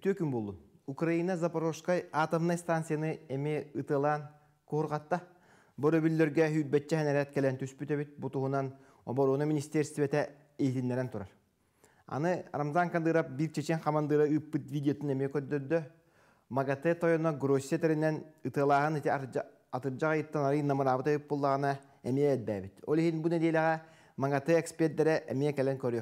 Үтөкін болды Украина Запорожкай атомной станцияны әме ұтылан қорғатта. Бұры білдерге үйбетчі әнәрәт кәлін түспітөбіт бұтығынан обороны министерстветі ейтіндерін тұрар. Аны Рамзан Кандырап бір чечен қамандыры үппіт видеотын әме көддірді. Магате тойына Гроссетерінен ұтылаған әте атыржаға еттен арын намырабыта ұппылағына әме әдбәбіт. Олеген бұны дейліға Магате эксперттері әме кәлін көрі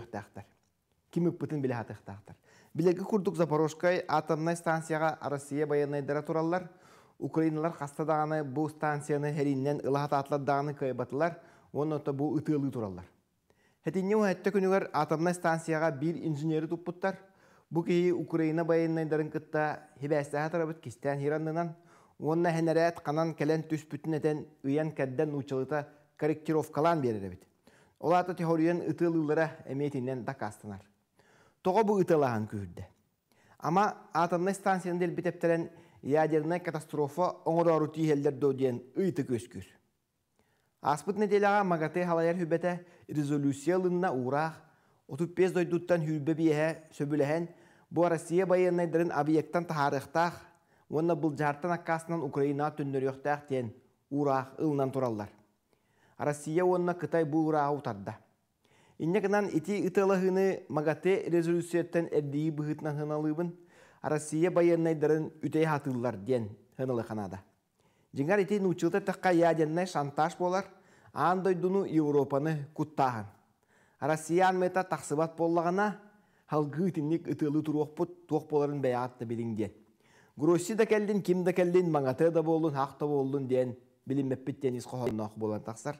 ким білі біле хатықтақтар. Білегі күрдік Запорожкай атомнай станцияға Россия дара тураллар, Украиналар қастадағаны бұл станцияны әріннен ұлахат атладағаны көйбатылар, оны ұта бұл тураллар. Хәтінне өәтті күнігер атомнай станцияға бір инженері тұппыттар, бұл кейі Украина баянайдарын күтті хебәсті атырабыт кестен хираннынан, онна хәнәрәт қанан кәлән түс бүтін әтен үйен кәдден ұчылыта корректировкалан берірі бит. Олаты теориян ұтылылыра әметінен дақастынар. Тоғы бұл ытылаан күйірді. Ама атомной станцияны дел бітептерен ядерная катастрофа оңырару тихелдер доден ыйты көскүр. Аспыт неделяга мағаты халайар хүбәті резолюциялынна ұрақ, 35 дойдуттан хүрбе бейе сөбіліхен, бу Россия байынайдарын объекттан тахарықтақ, онна бұл жартан аққасынан Украина түндер ектақ тен ұрақ ұлынан тұраллар. Россия онна кытай бұл ұрақ ұтарды. Иннегнан ити ытылыгыны магате резолюцияттан эрдии быгытнан хыналыбын, Россия баяннайдарын үтей хатыллар ден хыналы ханада. Жиңар ити нучылта таққа яденнай шантаж болар, андой дуну Европаны куттахан. Россиян анмета тақсыбат боллағана, халгы итинник ытылы туруақпут туақ боларын бәяатты білінген. Гросси да келдин, ким да келдин, маңаты да болын, хақта болын ден білінмеппіттен исқоғанақ болан тақсар.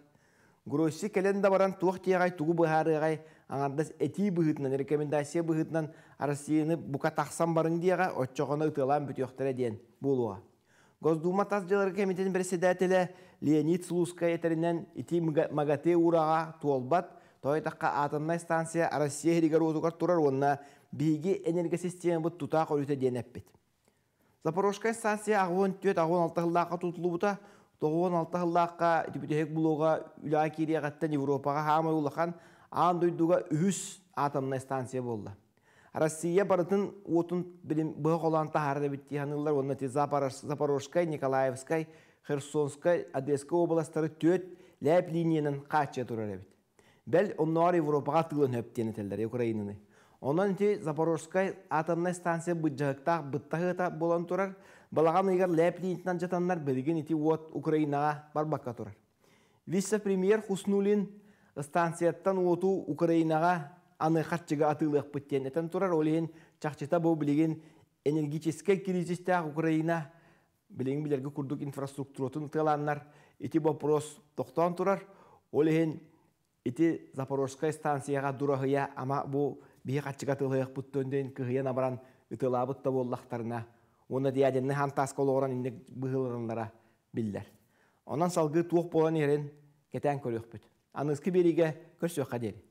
Гроси календа баран тух тиягай тугу быхарыгай аңардас эти быхытынан рекомендация быхытынан Россияны бука тахсам барың диага отчогона ытылан ден диен булуа. Госдума тазжылары комитетинин председателе Леонид Слуска етеринен ити магате урага туолбат тойтаққа атомная станция Россия ригар озугар турар онна биги энергосистема бут тутақ өлүтө денеппит. Запорожская станция агон төт агон алтыллақа Тоғуын алты хыллаққа, түпітехек бұлуға, үлі қаттан Европаға хамай ұлақан, аң дойдуға атомная станция болды. Россия барытын отын білім бұғы қолан тахарды бітті ханылар, оны те Запорожскай, Николаевскай, Херсонскай, Одесскай областары төт ләп линиянын қатча тұрар әбіт. Бәл онлар Европаға тылын өптені Украинаны. Онан те Запорожскай атомной станция бұджығықтақ бұттағыта болан тұрар, балаған ұйғар ләпілейтінан жатанлар білген еті от Украинаға барбаққа тұрар. Вице-премьер Хуснулин станцияттан оту Украинаға аны қатшыға атылық бұттен әтін тұрар, олеген чақчыта бұл білеген энергетическай кризистәк Украина білген білергі күрдік инфраструктуратын тұланлар, еті вопрос тоқтан тұрар, олеген еті Запорожскай станцияға дұрағыя ама бұл бие қатчыға тылыяқ бұттөнден кыһыйан абаран ытылаабытта боллақтарына оны дияденне хантас колооран иннек быһылырынлара биллер. Онан салғы туох болан ерен кетен көрөкпүт. аныскі бериге көрсөккә дери.